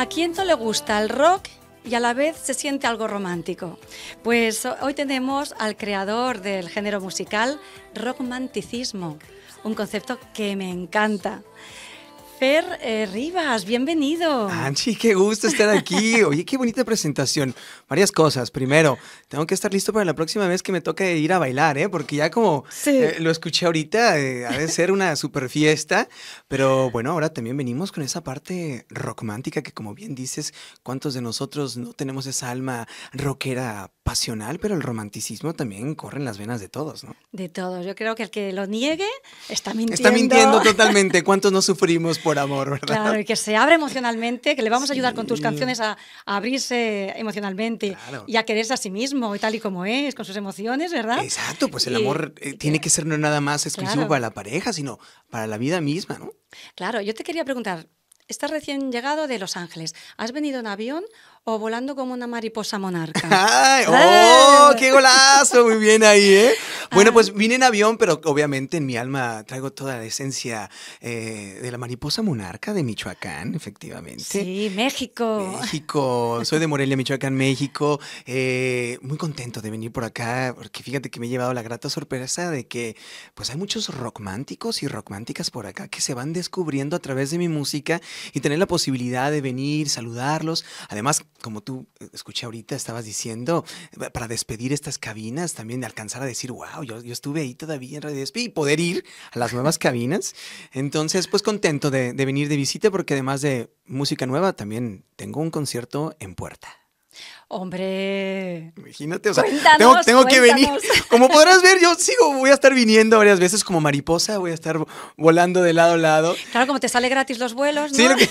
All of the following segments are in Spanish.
¿A quién no le gusta el rock y a la vez se siente algo romántico. Pues hoy tenemos al creador del género musical romanticismo, un concepto que me encanta. Fer eh, Rivas, bienvenido. Anchi, qué gusto estar aquí. Oye, qué bonita presentación. Varias cosas. Primero, tengo que estar listo para la próxima vez que me toque ir a bailar, ¿eh? Porque ya como eh, lo escuché ahorita, eh, ha de ser una super fiesta. Pero bueno, ahora también venimos con esa parte romántica que como bien dices, ¿cuántos de nosotros no tenemos esa alma rockera pasional? Pero el romanticismo también corre en las venas de todos, ¿no? De todos. Yo creo que el que lo niegue está mintiendo. Está mintiendo totalmente. ¿Cuántos no sufrimos por amor, verdad? Claro, y que se abre emocionalmente, que le vamos a ayudar con tus canciones a, abrirse emocionalmente y a quererse a sí mismo y tal y como es, con sus emociones, ¿verdad? Exacto, pues el amor eh, tiene que ser no nada más exclusivo para la pareja, sino para la vida misma, ¿no? Claro, yo te quería preguntar, estás recién llegado de Los Ángeles, ¿has venido en avión o volando como una mariposa monarca. ¡Ay! Ah. ¡Oh, qué golazo! Muy bien ahí, ¿eh? Ah. Bueno, pues vine en avión, pero obviamente en mi alma traigo toda la esencia eh, de la mariposa monarca de Michoacán, efectivamente. Sí, México. México. Soy de Morelia, Michoacán, México. Eh, muy contento de venir por acá, porque fíjate que me he llevado la grata sorpresa de que pues hay muchos rockmánticos y rockmánticas por acá que se van descubriendo a través de mi música y tener la posibilidad de venir, saludarlos. Además, como tú eh, escuché ahorita, estabas diciendo, eh, para despedir estas cabinas, también de alcanzar a decir, wow, yo, yo estuve ahí todavía en Radio Despí y poder ir a las nuevas cabinas. Entonces, pues contento de venir de visita porque además de música nueva, también tengo un concierto en puerta. Hombre. Imagínate, o sea, tengo, que venir. Como podrás ver, yo sigo, voy a estar viniendo varias veces como mariposa, voy a estar volando de lado a lado. Claro, como te sale gratis los vuelos, ¿no? Sí, lo que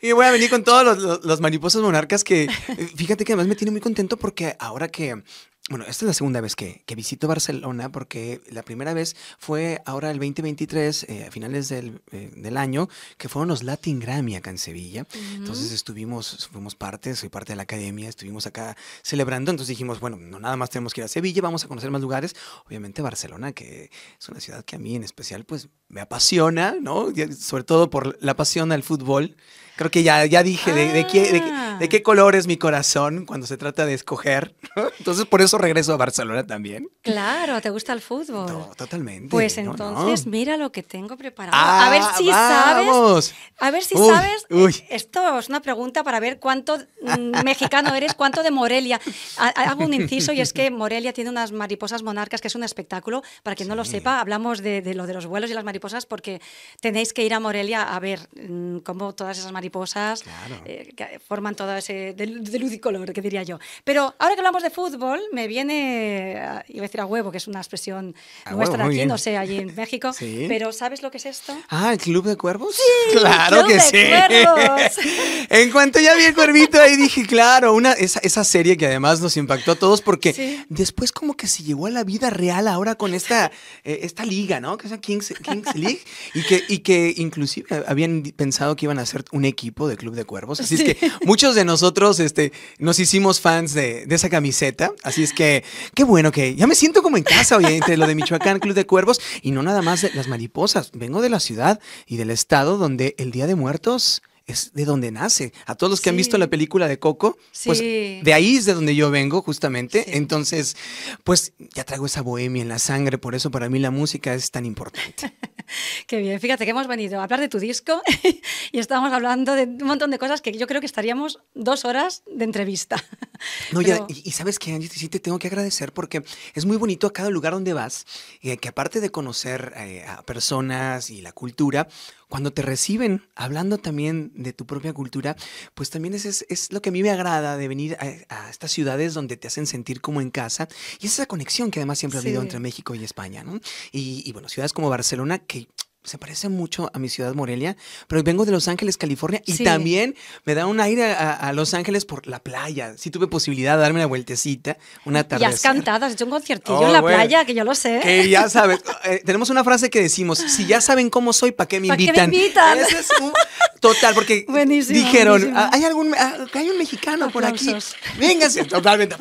y voy a venir con todos los, mariposas monarcas que, fíjate que además me tiene muy contento porque ahora que bueno, esta es la segunda vez que, visito Barcelona porque la primera vez fue ahora el 2023, eh, a finales eh, del, año, que fueron los Latin Grammy acá en Sevilla. Entonces estuvimos, fuimos parte, soy parte de la academia, estuvimos acá celebrando. Entonces dijimos, bueno, no nada más tenemos que ir a Sevilla, vamos a conocer más lugares. Obviamente Barcelona, que es una ciudad que a mí en especial, pues me apasiona, ¿no? Sobre todo por la pasión al fútbol. Creo que ya, ya dije de, de, qué, de, qué ah. color es mi corazón cuando se trata de escoger. Entonces, por eso regreso a Barcelona también. Claro, ¿te gusta el fútbol? totalmente. Pues entonces, mira lo que tengo preparado. Ah, a ver si vamos. sabes. A ver si sabes. Esto es una pregunta para ver cuánto mexicano eres, cuánto de Morelia. Hago un inciso y es que Morelia tiene unas mariposas monarcas que es un espectáculo. Para quien no lo sepa, hablamos de, lo de los vuelos y las mariposas porque tenéis que ir a Morelia a ver mm, cómo todas esas mariposas eh, forman todo ese de, luz y color, que diría yo. Pero ahora que hablamos de fútbol, me viene, ah, iba a decir a huevo, que es una expresión nuestra huevo, aquí, no sé, allí en México. Pero ¿sabes lo que es esto? Ah, el Club de Cuervos. claro que sí. en cuanto ya vi el cuervito ahí dije, claro, una, esa, serie que además nos impactó a todos porque después como que se llegó a la vida real ahora con esta, eh, esta liga, ¿no? Que es la Kings, League y que, y que inclusive habían pensado que iban a ser un equipo de Club de Cuervos. Así es que muchos de nosotros este, nos hicimos fans de, de esa camiseta. Así es que qué bueno que ya me siento como en casa, hoy entre lo de Michoacán, Club de Cuervos y no nada más de las mariposas. Vengo de la ciudad y del estado donde el Día de Muertos es de donde nace. A todos los que han visto la película de Coco, pues de ahí es de donde yo vengo justamente. Entonces, pues ya traigo esa bohemia en la sangre, por eso para mí la música es tan importante. Qué bien, fíjate que hemos venido a hablar de tu disco y estábamos hablando de un montón de cosas que yo creo que estaríamos dos horas de entrevista. No, ya, y, sabes que, Angie, sí te tengo que agradecer porque es muy bonito a cada lugar donde vas, eh, que aparte de conocer eh, a personas y la cultura, cuando te reciben hablando también de tu propia cultura, pues también es, es, lo que a mí me agrada de venir a, estas ciudades donde te hacen sentir como en casa. Y esa conexión que además siempre ha habido entre México y España, ¿no? Y, y, bueno, ciudades como Barcelona, que se parece mucho a mi ciudad Morelia, pero vengo de Los Ángeles, California, y también me da un aire a, Los Ángeles por la playa. Sí tuve posibilidad de darme la vueltecita, una tarde. Y has cantado, has hecho un conciertillo oh, en la playa, que yo lo sé. ya sabes, eh, tenemos una frase que decimos, si ya saben cómo soy, ¿para qué me invitan? Ese es un total, porque dijeron, ah, hay algún, ah, hay un mexicano por aquí, véngase, totalmente,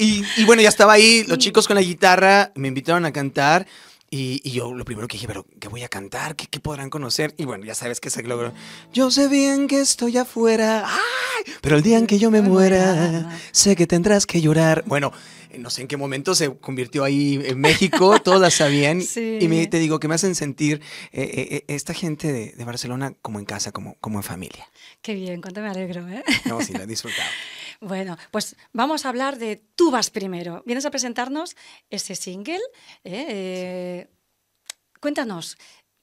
Y, y bueno, ya estaba ahí, los mm. chicos con la guitarra me invitaron a cantar. Y, yo lo primero que dije, pero ¿qué voy a cantar? ¿Qué, podrán conocer? Y bueno, ya sabes que se logró. Yo sé bien que estoy afuera, pero el día en que yo me muera, sé que tendrás que llorar. Bueno, no sé en qué momento se convirtió ahí en México, todas sabían. Y te digo que me hacen sentir eh, eh, eh, esta gente de, Barcelona como en casa, como, como en familia. Qué bien, cuánto me alegro, ¿eh? No, sí, la he disfrutado. Bueno, pues vamos a hablar de Tú vas primero. Vienes a presentarnos ese single. Eh, eh, cuéntanos,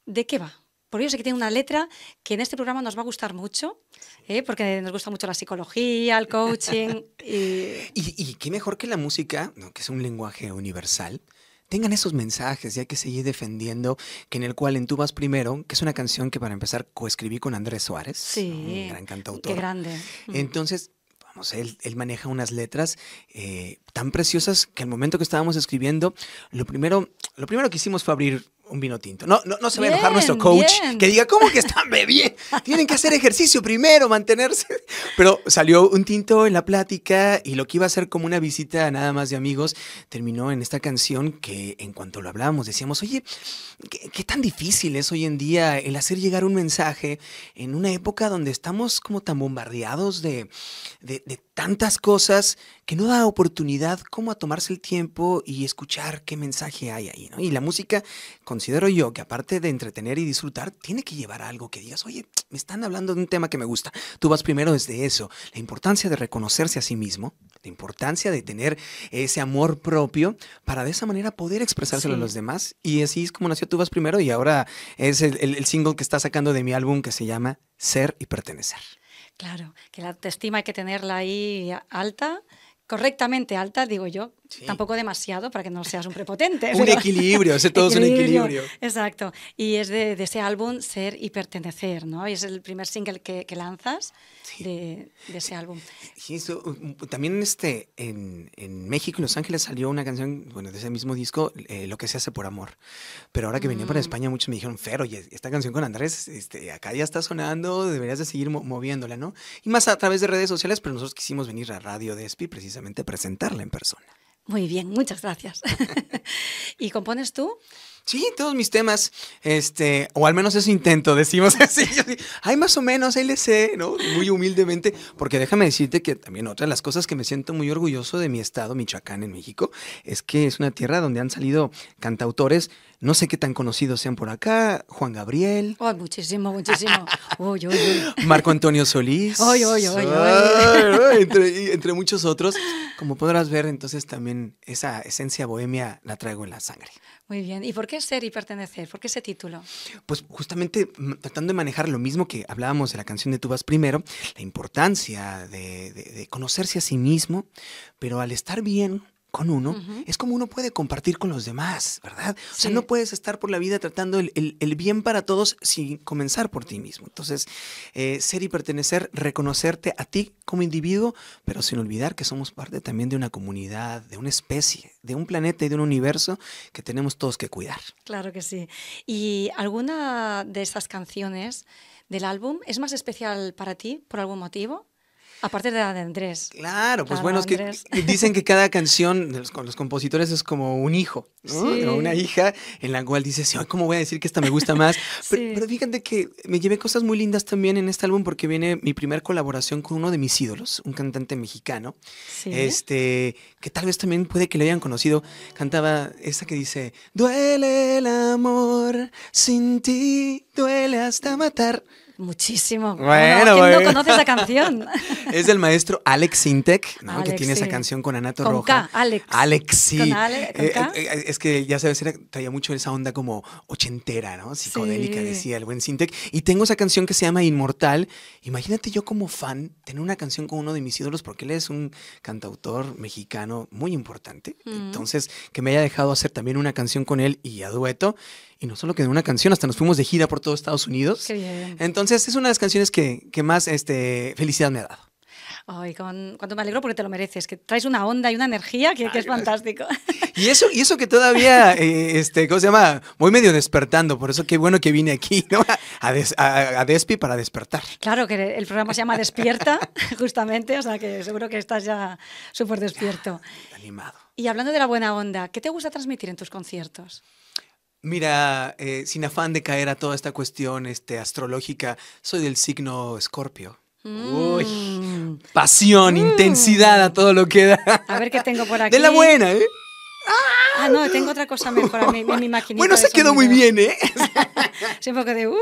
¿de qué va? Por yo sé que tiene una letra que en este programa nos va a gustar mucho, eh, porque nos gusta mucho la psicología, el coaching. Y... qué mejor que la música, que es un lenguaje universal, tengan esos mensajes ya hay que seguir defendiendo que en el cual en tú vas primero, que es una canción que para empezar coescribí con Andrés Suárez, un gran cantautor. Qué grande. Entonces, él, maneja unas letras eh, tan preciosas que al momento que estábamos escribiendo, lo primero, lo primero que hicimos fue abrir un vino tinto. No, no, no se va a enojar nuestro coach que diga, ¿cómo que están bebiendo? Tienen que hacer ejercicio primero, mantenerse. Pero salió un tinto en la plática y lo que iba a ser como una visita nada más de amigos terminó en esta canción que en cuanto lo hablábamos decíamos, oye, ¿qué, tan difícil es hoy en día el hacer llegar un mensaje en una época donde estamos como tan bombardeados de, de tantas cosas que no da oportunidad como a tomarse el tiempo y escuchar qué mensaje hay ahí, ¿no? Y la música, considero yo que aparte de entretener y disfrutar, tiene que llevar a algo que digas, oye, me están hablando de un tema que me gusta. Tú vas primero desde eso, la importancia de reconocerse a sí mismo, la importancia de tener ese amor propio para de esa manera poder expresárselo a los demás. Y así es como nació Tú vas primero y ahora es el single que está sacando de mi álbum que se llama Ser y Pertenecer. Claro, que la autoestima hay que tenerla ahí alta, correctamente alta, digo yo, tampoco demasiado para que no seas un prepotente. un equilibrio, ese todo es un equilibrio. Exacto. Y es de, ese álbum Ser y Pertenecer, ¿no? Y es el primer single que, lanzas de, ese álbum. Mm, también este, en, en México, en Los Ángeles, salió una canción, bueno, de ese mismo disco, eh, Lo que se hace por amor. Pero ahora que venía para mm. España, muchos me dijeron, Fer, oye, esta canción con Andrés, este, acá ya está sonando, deberías de seguir moviéndola, ¿no? Y más a través de redes sociales, pero nosotros quisimos venir a Radio DESPI precisamente a presentarla en persona. Muy bien, muchas gracias. ¿Y compones tú? Sí, todos mis temas, este, o al menos eso intento, decimos así. Hay más o menos, ahí le sé, ¿no? Muy humildemente, porque déjame decirte que también otra de las cosas que me siento muy orgulloso de mi estado, Michoacán, en México, es que es una tierra donde han salido cantautores no sé qué tan conocidos sean por acá. Juan Gabriel. Ay, oh, muchísimo, muchísimo. Marco Antonio Solís. Entre, entre, muchos otros. Como podrás ver, entonces también esa esencia bohemia la traigo en la sangre. Muy bien. ¿Y por qué ser y pertenecer? ¿Por qué ese título? Pues justamente mm, tratando de manejar lo mismo que hablábamos de la canción de Tú vas primero, la importancia de, de conocerse a sí mismo, pero al estar bien con uno, es como uno puede compartir con los demás, ¿verdad? O sea, no puedes estar por la vida tratando el, bien para todos sin comenzar por ti mismo. Entonces, eh, ser y pertenecer, reconocerte a ti como individuo, pero sin olvidar que somos parte también de una comunidad, de una especie, de un planeta y de un universo que tenemos todos que cuidar. Claro que sí. ¿Y alguna de esas canciones del álbum es más especial para ti por algún motivo? Aparte de la de Andrés. Claro, pues bueno, es que dicen que cada canción con los compositores es como un hijo, una hija en la cual dices, ay ¿cómo voy a decir que esta me gusta más? Pero, fíjate que me llevé cosas muy lindas también en este álbum porque viene mi primer colaboración con uno de mis ídolos, un cantante mexicano, este, que tal vez también puede que lo hayan conocido. Cantaba esta que dice, duele el amor, sin ti duele hasta matar. Muchísimo. Bueno, no conoce esa canción? es del maestro Alex Sintek, que tiene esa canción con Anato con Roja. Alex. Alex, sí. Eh, eh, eh, es que ya sabes, traía mucho esa onda como ochentera, ¿no? Psicodélica, decía el buen Sintek. Y tengo esa canción que se llama Inmortal. Imagínate yo como fan tener una canción con uno de mis ídolos, porque él es un cantautor mexicano muy importante. Entonces, que me haya dejado hacer también una canción con él y a dueto solo no solo una canción, hasta nos fuimos de gira por todo Estados Unidos. Entonces, es una de las canciones que, más este, felicidad me ha dado. Ay, con, cuánto me alegro porque te lo mereces, que traes una onda y una energía que, es fantástico. Y eso, y eso que todavía, eh, este, ¿cómo se llama? Voy medio despertando, por eso qué bueno que vine aquí, ¿no? A, Despi para despertar. Claro, que el programa se llama Despierta, justamente, o sea que seguro que estás ya súper despierto. animado. Y hablando de la buena onda, ¿qué te gusta transmitir en tus conciertos? Mira, eh, sin afán de caer a toda esta cuestión este, astrológica, soy del signo Escorpio. Uy, mm. pasión, mm. intensidad a todo lo que da. A ver qué tengo por aquí. De la buena, ¿eh? ¡Ah! no, tengo otra cosa mejor en mi maquinita. Bueno, se quedó muy bien, ¿eh? Se poco de... Uh.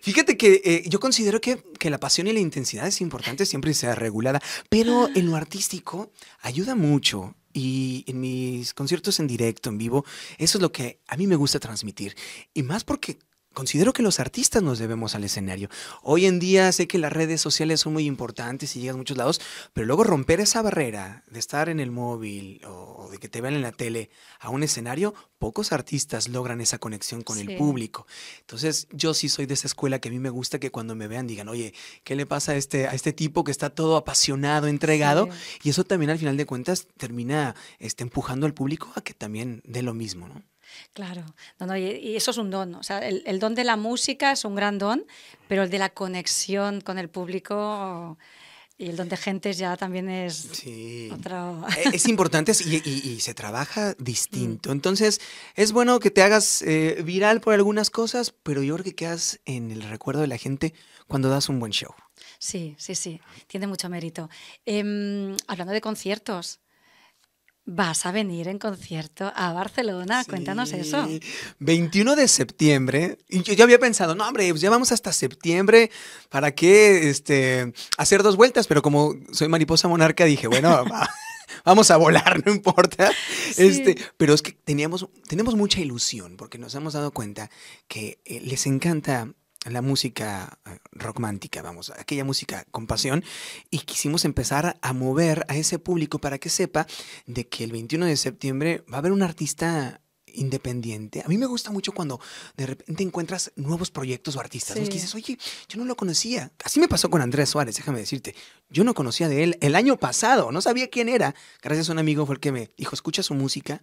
Fíjate que eh, yo considero que, que la pasión y la intensidad es importante siempre sea regulada, pero en lo artístico ayuda mucho y en mis conciertos en directo, en vivo, eso es lo que a mí me gusta transmitir. Y más porque considero que los artistas nos debemos al escenario. Hoy en día sé que las redes sociales son muy importantes y llegan a muchos lados, pero luego romper esa barrera de estar en el móvil o de que te vean en la tele a un escenario, pocos artistas logran esa conexión con el público. Entonces, yo sí soy de esa escuela que a mí me gusta que cuando me vean digan, oye, ¿qué le pasa a este, a este tipo que está todo apasionado, entregado? Y eso también al final de cuentas termina este, empujando al público a que también dé lo mismo, ¿no? Claro, y, eso es un don. el, don de la música es un gran don, pero el de la conexión con el público y el don de gentes ya también es otro. E, es importante y, se trabaja mm. distinto. Entonces, es bueno que te hagas eh, viral por algunas cosas, pero yo creo que quedas en el recuerdo de la gente cuando das un buen show. Sí, sí, sí, tiene mucho mérito. Em, hablando de conciertos, vas a venir en concierto a Barcelona. Cuéntanos eso. 21 de septiembre. Y yo ya había pensado, no, hombre, pues ya vamos hasta septiembre. ¿Para qué este, hacer dos vueltas? Pero como soy mariposa monarca, dije, bueno, vamos a volar, no importa. Este, pero es que teníamos, tenemos mucha ilusión porque nos hemos dado cuenta que eh, les encanta la música eh, romántica, vamos, aquella música con pasión, y quisimos empezar a mover a ese público para que sepa de que el 21 de septiembre va a haber un artista independiente. A mí me gusta mucho cuando de repente encuentras nuevos proyectos o artistas. dices, oye, yo no lo conocía. Así me pasó con Andrés Suárez, déjame decirte. Yo no conocía de él el año pasado, no sabía quién era. Gracias a un amigo fue el que me dijo, escucha su música.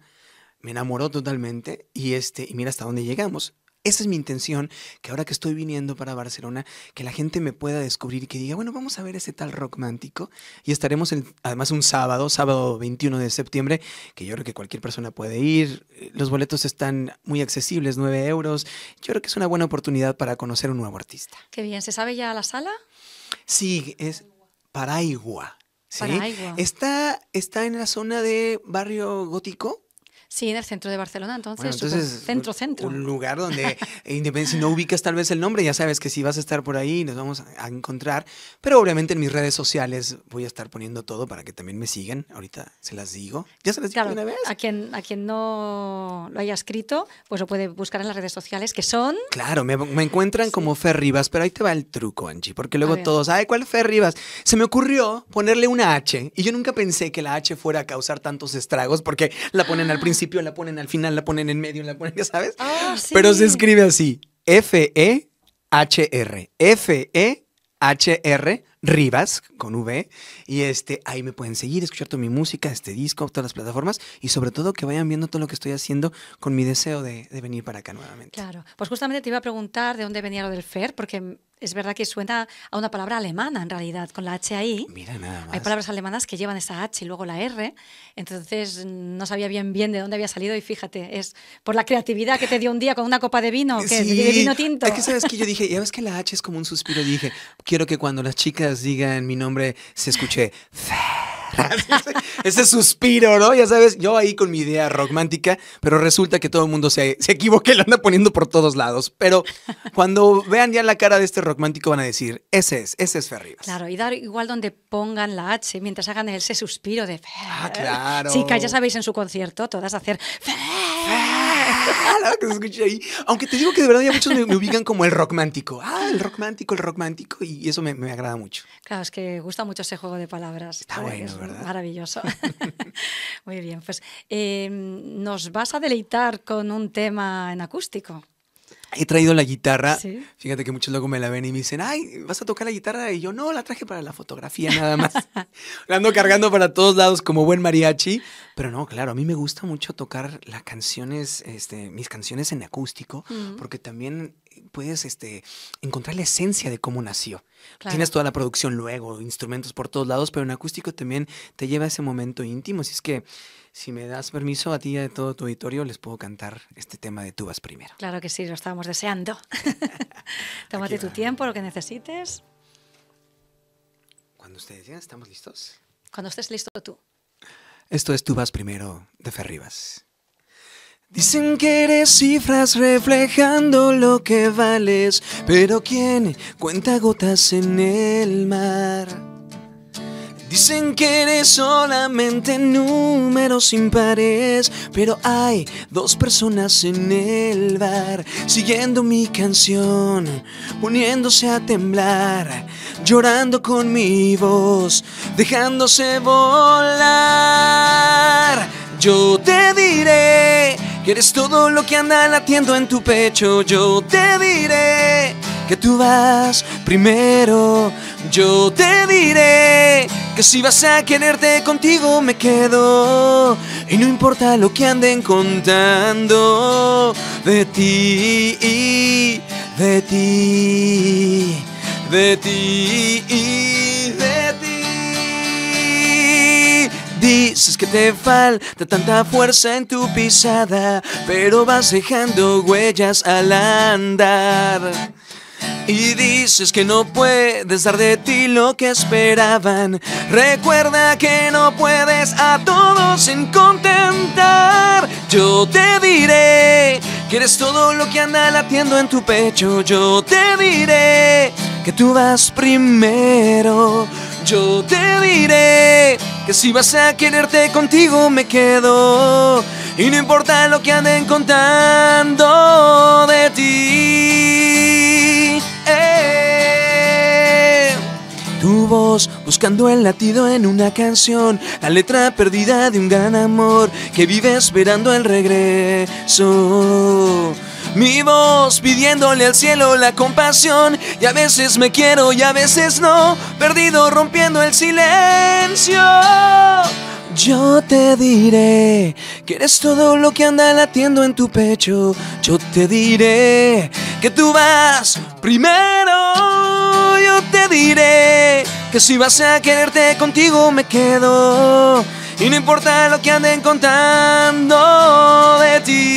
Me enamoró totalmente y, este, y mira hasta dónde llegamos. Esa es mi intención, que ahora que estoy viniendo para Barcelona, que la gente me pueda descubrir y que diga, bueno, vamos a ver ese tal Rock romántico Y estaremos además un sábado, sábado 21 de septiembre, que yo creo que cualquier persona puede ir. Eh, los boletos están muy accesibles, 9 euros. Yo creo que es una buena oportunidad para conocer un nuevo artista. Qué bien, ¿se sabe ya la sala? Sí, es Paraigua. Paraigua. Está, está en la zona de barrio gótico, Sí, en el centro de Barcelona, entonces. centro, centro. Un lugar donde, independientemente si no ubicas tal vez el nombre, ya sabes que si vas a estar por ahí nos vamos a encontrar. Pero obviamente en mis redes sociales voy a estar poniendo todo para que también me sigan. Ahorita se las digo. ¿Ya se las digo una vez? A quien, a quien no lo haya escrito, pues lo puede buscar en las redes sociales, que son. Claro, me, encuentran como Fer Rivas, pero ahí te va el truco, Angie, porque luego todos, ay, ¿cuál Fer Rivas? Se me ocurrió ponerle una H y yo nunca pensé que la H fuera a causar tantos estragos porque la ponen al principio principio, la ponen al final, la ponen en medio, la ponen, ya sabes. Ah, Pero se escribe así: F-E-H-R. F-E-H-R. Rivas con V y este ahí me pueden seguir, escuchar toda mi música, este disco, todas las plataformas y sobre todo que vayan viendo todo lo que estoy haciendo con mi deseo de venir para acá nuevamente. Claro, pues justamente te iba a preguntar de dónde venía lo del FER porque es verdad que suena a una palabra alemana en realidad, con la H ahí. Mira, Hay palabras alemanas que llevan esa H y luego la R, entonces no sabía bien bien de dónde había salido y fíjate, es por la creatividad que te dio un día con una copa de vino, que de vino tinto. Es que sabes que yo dije, ya ves que la H es como un suspiro, dije, quiero que cuando las chicas digan mi nombre se escuche Ese suspiro, ¿no? Ya sabes, yo ahí con mi idea romántica, pero resulta que todo el mundo se, se equivoca y lo anda poniendo por todos lados. Pero cuando vean ya la cara de este romántico van a decir, ese es, ese es Ferribas. Claro, y dar igual donde pongan la H mientras hagan ese suspiro de Fer. Ah, claro. Chicas, ya sabéis en su concierto todas hacer que se ahí. Aunque te digo que de verdad ya muchos me, ubican como el rockmántico. Ah, el rockmántico, el rockmántico. Y eso me, agrada mucho. Claro, es que gusta mucho ese juego de palabras. Está bueno, ¿verdad? Maravilloso. Muy bien, pues em, nos vas a deleitar con un tema en acústico he traído la guitarra. Fíjate que muchos luego me la ven y me dicen, ay, ¿vas a tocar la guitarra? Y yo, no, la traje para la fotografía nada más. la ando cargando para todos lados como buen mariachi. Pero no, claro, a mí me gusta mucho tocar las canciones, este, mis canciones en acústico, porque también puedes este, encontrar la esencia de cómo nació. Tienes toda la producción luego, instrumentos por todos lados, pero en acústico también te lleva a ese momento íntimo. Así es que, si me das permiso a ti y a todo tu auditorio, les puedo cantar este tema de Tú primero. Claro que sí, lo estábamos deseando. Tómate tu tiempo, lo que necesites. Cuando ustedes digan, ¿estamos listos? Cuando estés listo tú. Esto es Tú vas primero de Ferribas. Dicen que eres cifras reflejando lo que vales, pero ¿quién cuenta gotas en el mar? Dicen que eres solamente números sin pares pero hay dos personas en el bar siguiendo mi canción, uniéndose a temblar, llorando con mi voz, dejándose volar. Yo te diré Quieres todo lo que anda latiendo en tu pecho. Yo te diré que tú vas primero. Yo te diré que si vas a quererte contigo me quedo. Y no importa lo que anden contando de ti, de ti, de ti. Dices que te falta tanta fuerza en tu pisada, pero vas dejando huellas al andar. Y dices que no puedes dar de ti lo que esperaban. Recuerda que no puedes a todos en contentar. Yo te diré que eres todo lo que anda latiendo en tu pecho. Yo te diré que tú vas primero. Yo te diré que si vas a quererte contigo me quedo Y no importa lo que anden contando de ti eh. Tu voz buscando el latido en una canción La letra perdida de un gran amor Que vive esperando el regreso mi voz pidiéndole al cielo la compasión y a veces me quiero y a veces no, perdido rompiendo el silencio. Yo te diré que eres todo lo que anda latiendo en tu pecho. Yo te diré que tú vas primero. Yo te diré que si vas a quererte contigo me quedo. Y no importa lo que anden contando de ti.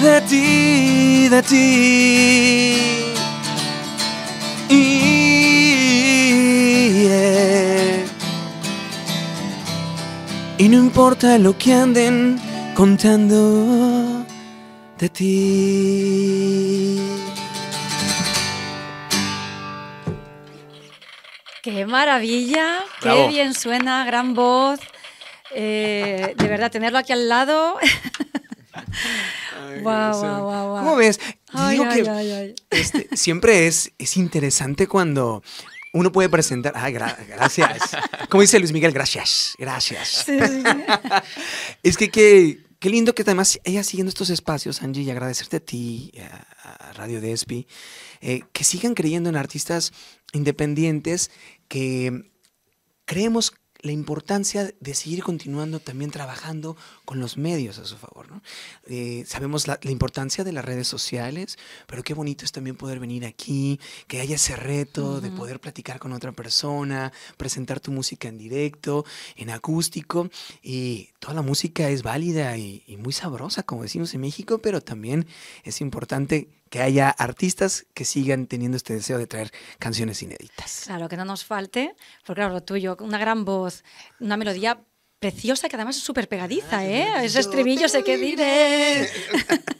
de ti de ti. Y, no importa lo que anden contando de ti. Qué maravilla, qué bien suena, gran voz. Eh, de verdad, tenerlo aquí al lado. wow, wow, wow, ¿Cómo ves? que este, siempre es, es interesante cuando uno puede presentar. Ah, gracias. Como dice Luis Miguel, gracias. Gracias. es que qué, lindo que además ella siguiendo estos espacios, Angie, y agradecerte a ti, a, Radio Despi, eh, que sigan creyendo en artistas independientes que creemos la importancia de seguir continuando también trabajando con los medios a su favor. ¿no? Eh, sabemos la, importancia de las redes sociales, pero qué bonito es también poder venir aquí, que haya ese reto de poder platicar con otra persona, presentar tu música en directo, en acústico, y toda la música es válida y muy sabrosa, como decimos en México, pero también es importante haya artistas que sigan teniendo este deseo de traer canciones inéditas. Claro, que no nos falte, porque claro, lo tuyo, una gran voz, una melodía preciosa que además es súper pegadiza, ah, ¿eh? Ese estribillo sé ¿eh? qué diré.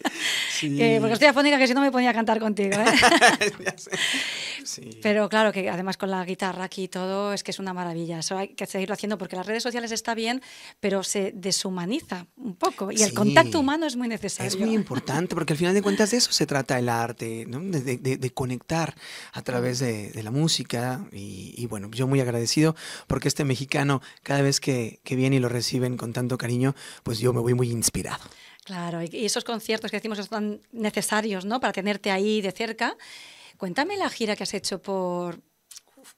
porque estoy afónica que si no me ponía a cantar contigo. ¿eh? Pero claro, que además con la guitarra aquí y todo, es que es una maravilla. Eso hay que seguirlo haciendo porque las redes sociales está bien, pero se deshumaniza un poco y el contacto humano es muy necesario. Es muy importante porque al final de cuentas de eso se trata el arte, de, conectar a través de, la música. Y, bueno, yo muy agradecido porque este mexicano, cada vez que, que viene y lo reciben con tanto cariño, pues yo me voy muy inspirado. Claro, y esos conciertos que decimos son necesarios, ¿no? Para tenerte ahí de cerca. Cuéntame la gira que has hecho por,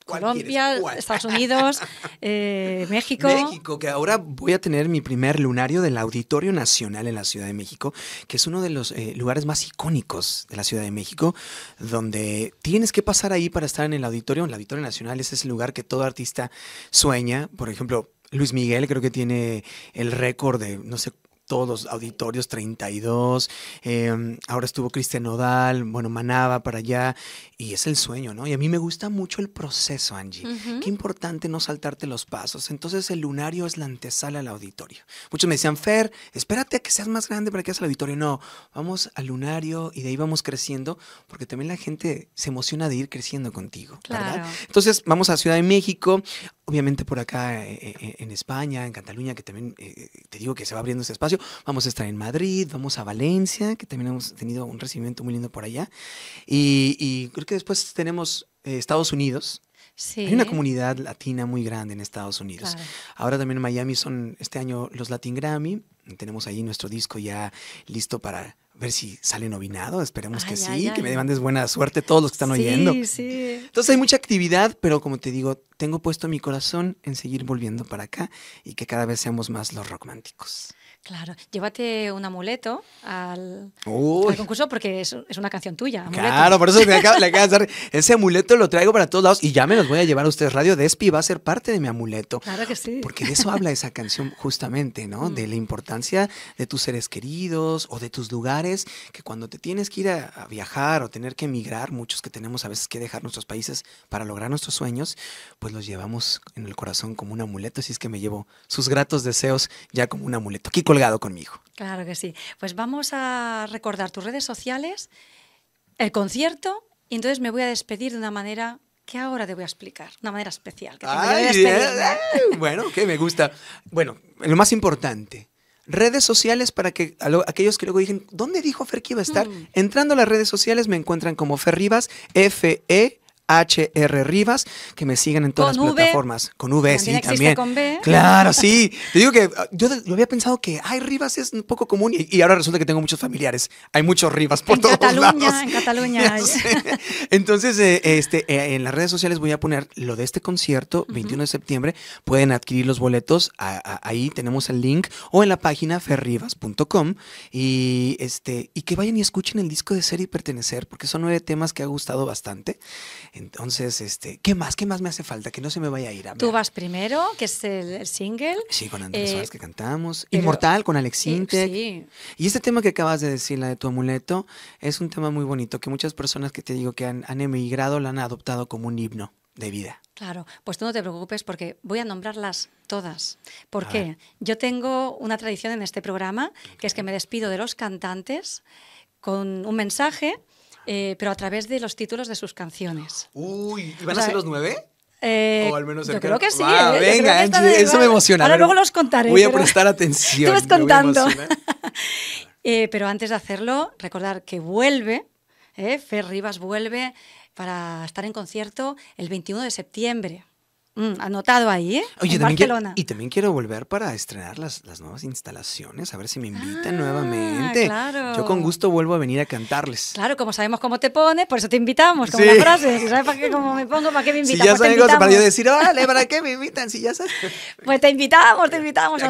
Colombia, Estados Unidos, eh, México. México, que ahora voy a tener mi primer lunario del Auditorio Nacional en la Ciudad de México, que es uno de los eh, lugares más icónicos de la Ciudad de México, donde tienes que pasar ahí para estar en el auditorio. El Auditorio Nacional ese es ese lugar que todo artista sueña. Por ejemplo, Luis Miguel creo que tiene el récord de, no sé todos los auditorios 32. Em, ahora estuvo Cristian Odal bueno, Manaba para allá. Y es el sueño, ¿no? Y a mí me gusta mucho el proceso, Angie. Qué importante no saltarte los pasos. Entonces, el lunario es la antesala al auditorio. Muchos me decían, Fer, espérate a que seas más grande para que hagas el auditorio. No, vamos al lunario y de ahí vamos creciendo, porque también la gente se emociona de ir creciendo contigo, ¿verdad? Entonces, vamos a Ciudad de México. Obviamente por acá eh, eh, eh, en España, en Cataluña, que también te digo que se va abriendo ese espacio. Vamos a estar en Madrid, vamos a Valencia, que también hemos tenido un recibimiento muy lindo por allá. Y, creo que después tenemos Estados Unidos. Sí. Hay una comunidad latina muy grande en Estados Unidos. Ahora también en Miami son este año los Latin Grammy. Tenemos ahí nuestro disco ya listo para ver si sale novinado, esperemos que sí, que me mandes buena suerte todos los que están oyendo. Sí. Entonces hay mucha actividad, pero como te digo, tengo puesto mi corazón en seguir volviendo para acá y que cada vez seamos más los románticos. Claro, llévate un amuleto al, concurso porque es, es, una canción tuya. Claro, por eso me le de hacer. Ese amuleto lo traigo para todos lados y ya me los voy a llevar a ustedes. Radio Despi va a ser parte de mi amuleto. Claro que sí. Porque de eso habla esa canción justamente, ¿no? Mm. De la importancia de tus seres queridos o de tus lugares, que cuando te tienes que ir a, viajar o tener que emigrar, muchos que tenemos a veces que dejar nuestros países para lograr nuestros sueños, pues los llevamos en el corazón como un amuleto. Así es que me llevo sus gratos deseos ya como un amuleto conmigo. Claro que sí. Pues vamos a recordar tus redes sociales, el concierto, y entonces me voy a despedir de una manera que ahora te voy a explicar, una manera especial. Ay, bueno, que me gusta. Bueno, lo más importante, redes sociales para que aquellos que luego dicen, ¿dónde dijo Fer que iba a estar? Mm. Entrando a las redes sociales me encuentran como Ferribas, F-E HR Rivas, que me sigan en todas las plataformas. Con V, sí, también. Con Claro, sí. Te digo que ah, yo, lo había pensado que, ay, Rivas es un poco común y, ahora resulta que tengo muchos familiares. Hay muchos Rivas por todos lados. En Cataluña, Entonces, eh, este, eh, en las redes sociales voy a poner lo de este concierto, 21 de septiembre. Pueden adquirir los boletos. ahí tenemos el link o en la página ferrivas.com y, este, y que vayan y escuchen el disco de Ser y Pertenecer, porque son nueve temas que ha gustado bastante. Entonces, este, ¿qué más? ¿Qué más me hace falta? Que no se me vaya a ir. A Tú vas primero, que es el, single. Sí, con Andrés eh, que cantamos. Inmortal con Alex eh, Sí. Y este tema que acabas de decir, la de tu amuleto, es un tema muy bonito que muchas personas que te digo que han, emigrado lo han adoptado como un himno de vida. Claro, pues tú no te preocupes porque voy a nombrarlas todas. ¿Por qué? Yo tengo una tradición en este programa, que es que me despido de los cantantes con un mensaje eh, pero a través de los títulos de sus canciones. Uy, ¿y van a ser los nueve? Eh, o al menos yo creo que sí. Eh, venga, Angie, eso me emociona. Ahora luego los contaré. Voy a prestar atención. Estuve contando. pero antes de hacerlo, recordar que vuelve, Fer Rivas vuelve para estar en concierto el 21 de septiembre. Mm, anotado ahí, ¿eh? Barcelona. y también quiero volver para estrenar las, las nuevas instalaciones, a ver si me invitan ah, nuevamente. Yo con gusto vuelvo a venir a cantarles. Claro, como sabemos cómo te pones, por eso te invitamos, como sí. frase. sabes para qué, me pongo, para qué me invitan. Si ya sabes, para decir, vale, ¿para qué me invitan? Si ya sabes. Pues te invitamos, te invitamos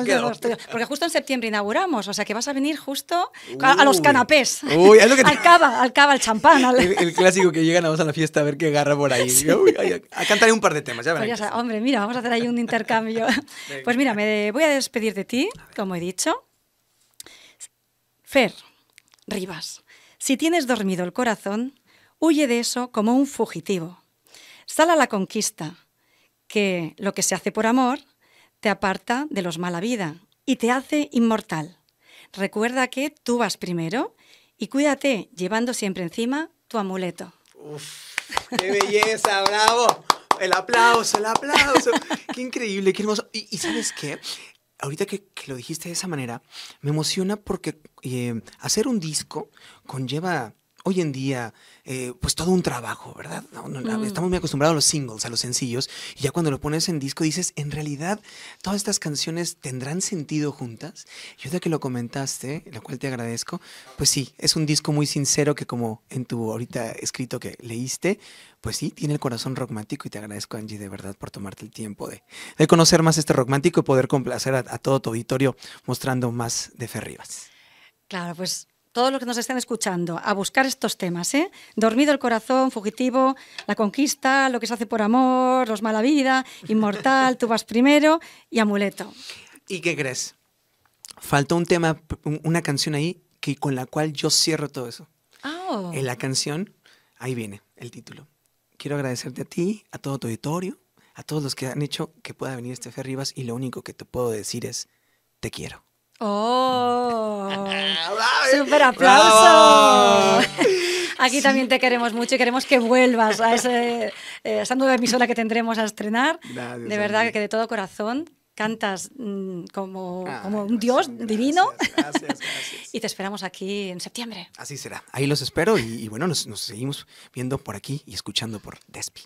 Porque justo en septiembre inauguramos, o sea que vas a venir justo a, los canapés. Al cava, al cava, champán. Al... El, clásico que llegan a vos la fiesta a ver qué agarra por ahí. a, cantaré un par de temas, ya pues verás hombre, mira, vamos a hacer ahí un intercambio. pues mira, me voy a despedir de ti, como he dicho. Fer, Rivas, si tienes dormido el corazón, huye de eso como un fugitivo. Sal a la conquista, que lo que se hace por amor te aparta de los mala vida y te hace inmortal. Recuerda que tú vas primero y cuídate llevando siempre encima tu amuleto. Uf, ¡Qué belleza! ¡Bravo! el aplauso, el aplauso. Qué increíble, qué hermoso. Y, sabes qué? Ahorita que, lo dijiste de esa manera, me emociona porque eh, hacer un disco conlleva hoy en día, eh, pues todo un trabajo, ¿verdad? Estamos muy acostumbrados a los singles, a los sencillos, y ya cuando lo pones en disco dices, en realidad, todas estas canciones tendrán sentido juntas. Yo ya que lo comentaste, lo cual te agradezco, pues sí, es un disco muy sincero que como en tu ahorita escrito que leíste, pues sí, tiene el corazón romántico y te agradezco, Angie, de verdad, por tomarte el tiempo de, conocer más este romántico y poder complacer a, a todo tu auditorio mostrando más de Ferribas. Claro, pues todos los que nos estén escuchando a buscar estos temas. ¿eh? Dormido el corazón, fugitivo, la conquista, lo que se hace por amor, los mala vida, inmortal, tú vas primero y amuleto. ¿Y qué crees? Faltó un tema, una canción ahí que, con la cual yo cierro todo eso. Ah. Oh. En la canción, ahí viene el título. Quiero agradecerte a ti, a todo tu auditorio, a todos los que han hecho que pueda venir este Rivas y lo único que te puedo decir es, te quiero. ¡Oh! ¡Súper aplauso! Aquí también te queremos mucho y queremos que vuelvas a, ese, eh, esa nueva emisora que tendremos a estrenar. de verdad, que de todo corazón cantas mm, como, ah, como, un dios divino. Gracias, y te esperamos aquí en septiembre. Así será. Ahí los espero y, bueno, nos, nos seguimos viendo por aquí y escuchando por Despi.